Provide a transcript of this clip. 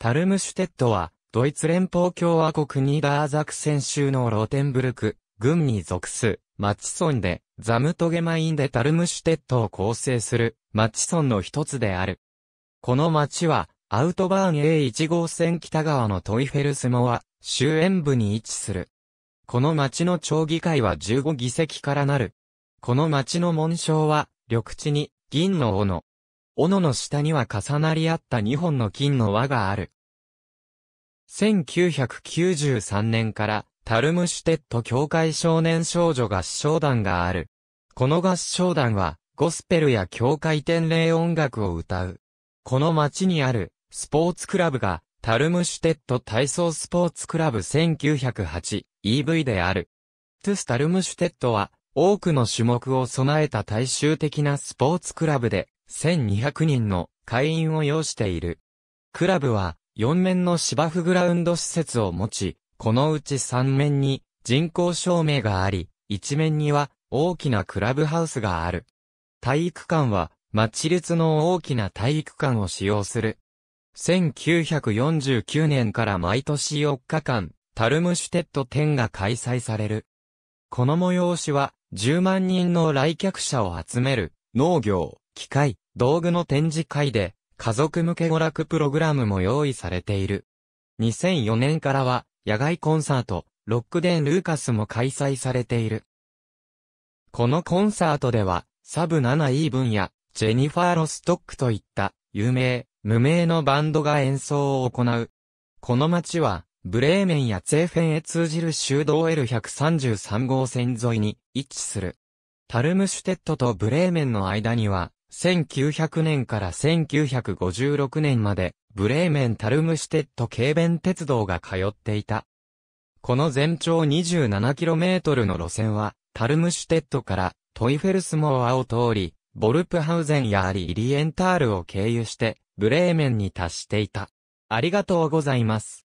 タルムシュテットは、ドイツ連邦共和国ニーダーザクセン州のローテンブルク、軍に属す、マチソンで、ザムトゲマインでタルムシュテットを構成する、マチソンの一つである。この町は、アウトバーン A1 号線北側のトイフェルスモア、終焉部に位置する。この町の町議会は15議席からなる。この町の紋章は、緑地に、銀の斧、斧の下には重なり合った2本の金の輪がある。1993年から、タルムシュテット教会少年少女合唱団がある。この合唱団は、ゴスペルや教会典礼音楽を歌う。この町にある、スポーツクラブが、タルムシュテット体操スポーツクラブ 1908EV である。トゥスタルムシュテットは、多くの種目を備えた大衆的なスポーツクラブで、1200人の会員を要している。クラブは4面の芝生グラウンド施設を持ち、このうち3面に人工照明があり、1面には大きなクラブハウスがある。体育館は町立の大きな体育館を使用する。1949年から毎年4日間、タルムシュテット展が開催される。この催しは10万人の来客者を集める農業、機械、道具の展示会で、家族向け娯楽プログラムも用意されている。2004年からは、野外コンサート、ロックデン・ルーカスも開催されている。このコンサートでは、サブ7イーブンや、ジェニファー・ロストックといった、有名、無名のバンドが演奏を行う。この街は、ブレーメンやツェーフェンへ通じる修道 L133 号線沿いに位置する。タルムシュテットとブレーメンの間には、1900年から1956年まで、ブレーメン・タルムシュテット軽便鉄道が通っていた。この全長 27km の路線は、タルムシュテットからトイフェルスモアを通り、ボルプハウゼンやアリ・イリエンタールを経由して、ブレーメンに達していた。ありがとうございます。